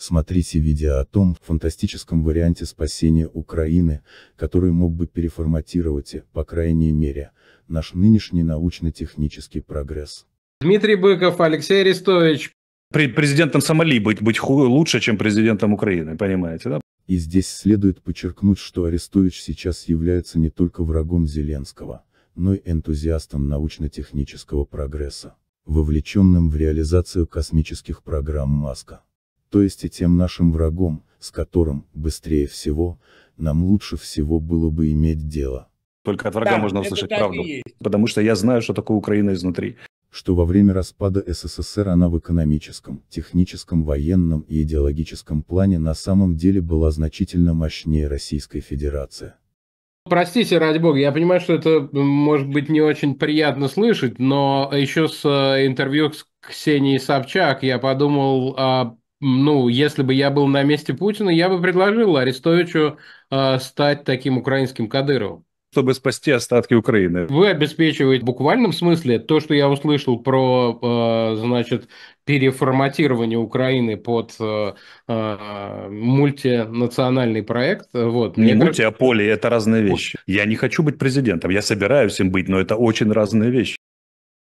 Смотрите видео о том фантастическом варианте спасения Украины, который мог бы переформатировать и, по крайней мере, наш нынешний научно-технический прогресс. Дмитрий Быков, Алексей Арестович. Президентом Сомали быть, быть хуже, лучше, чем президентом Украины, понимаете, да? И здесь следует подчеркнуть, что Арестович сейчас является не только врагом Зеленского, но и энтузиастом научно-технического прогресса, вовлеченным в реализацию космических программ Маска то есть и тем нашим врагом, с которым, быстрее всего, нам лучше всего было бы иметь дело. Только от врага да, можно услышать правду, потому что я знаю, что такое Украина изнутри. Что во время распада СССР она в экономическом, техническом, военном и идеологическом плане на самом деле была значительно мощнее Российской Федерации. Простите, ради бога, я понимаю, что это может быть не очень приятно слышать, но еще с э, интервью с Ксенией Собчак я подумал ну, если бы я был на месте Путина, я бы предложил Арестовичу э, стать таким украинским Кадыровым чтобы спасти остатки Украины. Вы обеспечиваете в буквальном смысле то, что я услышал про, э, значит, переформатирование Украины под э, э, мультинациональный проект. Вот. Не Мне это разные вещи. Я не хочу быть президентом, я собираюсь им быть, но это очень разные вещи.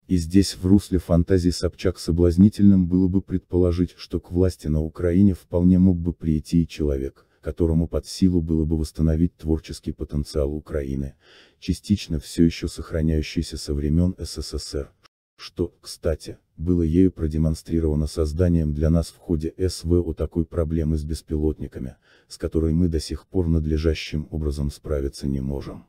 И здесь в русле фантазии Собчак соблазнительным было бы предположить, что к власти на Украине вполне мог бы прийти и человек, которому под силу было бы восстановить творческий потенциал Украины, частично все еще сохраняющийся со времен СССР, что, кстати, было ею продемонстрировано созданием для нас в ходе СВО такой проблемы с беспилотниками, с которой мы до сих пор надлежащим образом справиться не можем.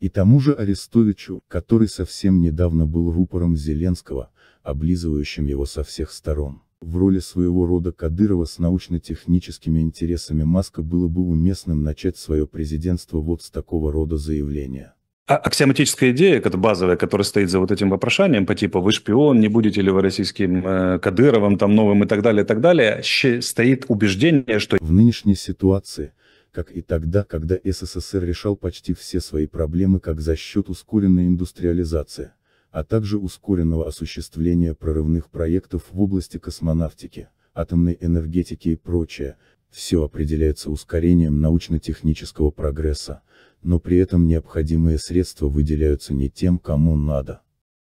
И тому же Арестовичу, который совсем недавно был рупором Зеленского, облизывающим его со всех сторон. В роли своего рода Кадырова с научно-техническими интересами Маска было бы уместным начать свое президентство вот с такого рода заявления. А аксиоматическая идея, это базовая, которая стоит за вот этим вопрошанием, по типу «вы шпион, не будете ли вы российским э, Кадыровым, там, новым» и так далее, и так далее, стоит убеждение, что... В нынешней ситуации, как и тогда, когда СССР решал почти все свои проблемы как за счет ускоренной индустриализации, а также ускоренного осуществления прорывных проектов в области космонавтики, атомной энергетики и прочее, все определяется ускорением научно-технического прогресса, но при этом необходимые средства выделяются не тем, кому надо.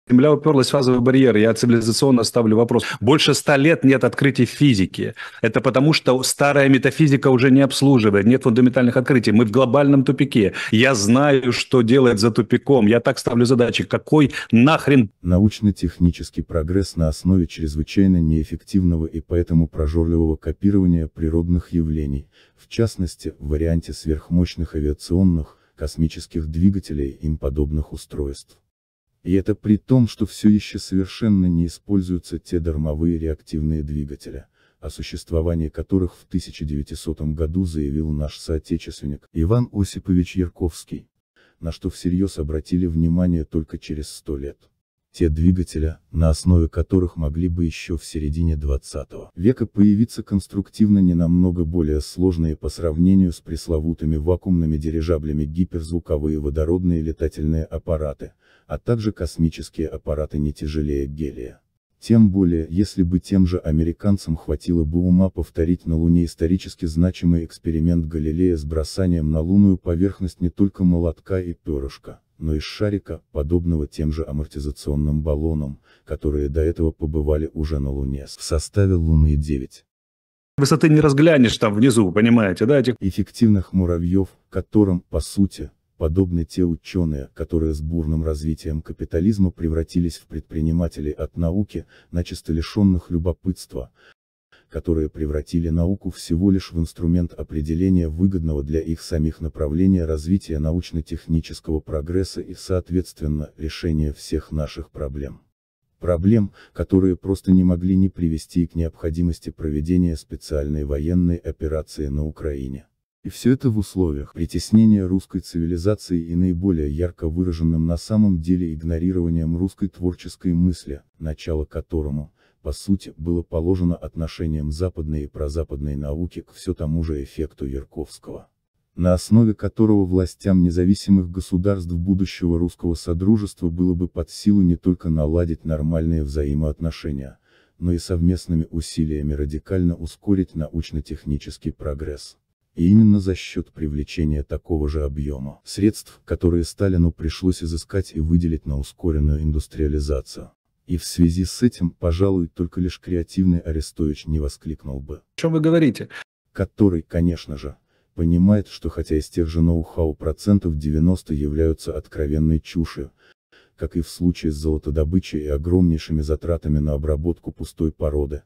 Земля уперлась в фазовый барьер. Я цивилизационно ставлю вопрос. Больше ста лет нет открытий физики. Это потому, что старая метафизика уже не обслуживает. Нет фундаментальных открытий. Мы в глобальном тупике. Я знаю, что делает за тупиком. Я так ставлю задачи. Какой нахрен... Научно-технический прогресс на основе чрезвычайно неэффективного и поэтому прожорливого копирования природных явлений. В частности, в варианте сверхмощных авиационных, космических двигателей и им подобных устройств. И это при том, что все еще совершенно не используются те дармовые реактивные двигатели, о существовании которых в 1900 году заявил наш соотечественник Иван Осипович Ярковский, на что всерьез обратили внимание только через сто лет те двигателя, на основе которых могли бы еще в середине 20 века появиться конструктивно не намного более сложные по сравнению с пресловутыми вакуумными дирижаблями гиперзвуковые водородные летательные аппараты, а также космические аппараты не тяжелее гелия. Тем более, если бы тем же американцам хватило бы ума повторить на Луне исторически значимый эксперимент Галилея с бросанием на лунную поверхность не только молотка и перышка, но из шарика, подобного тем же амортизационным баллонам, которые до этого побывали уже на Луне в составе Луны-9. Высоты не разглянешь там внизу, понимаете, да? Этих... Эффективных муравьев, которым, по сути, подобны те ученые, которые с бурным развитием капитализма превратились в предпринимателей от науки, начисто лишенных любопытства, которые превратили науку всего лишь в инструмент определения выгодного для их самих направления развития научно-технического прогресса и соответственно, решения всех наших проблем. Проблем, которые просто не могли не привести к необходимости проведения специальной военной операции на Украине. И все это в условиях притеснения русской цивилизации и наиболее ярко выраженным на самом деле игнорированием русской творческой мысли, начало которому, по сути, было положено отношениям западной и прозападной науки к все тому же эффекту Ярковского на основе которого властям независимых государств будущего русского содружества было бы под силу не только наладить нормальные взаимоотношения, но и совместными усилиями радикально ускорить научно-технический прогресс. И именно за счет привлечения такого же объема средств, которые Сталину пришлось изыскать и выделить на ускоренную индустриализацию. И в связи с этим, пожалуй, только лишь креативный Арестович не воскликнул бы. Что вы говорите? Который, конечно же, понимает, что хотя из тех же ноу-хау процентов 90 являются откровенной чушью, как и в случае с золотодобычей и огромнейшими затратами на обработку пустой породы,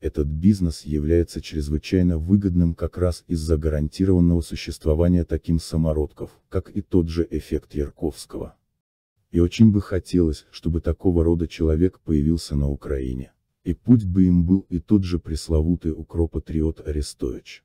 этот бизнес является чрезвычайно выгодным как раз из-за гарантированного существования таким самородков, как и тот же эффект Ярковского. И очень бы хотелось, чтобы такого рода человек появился на Украине. И путь бы им был и тот же пресловутый укропатриот Арестович.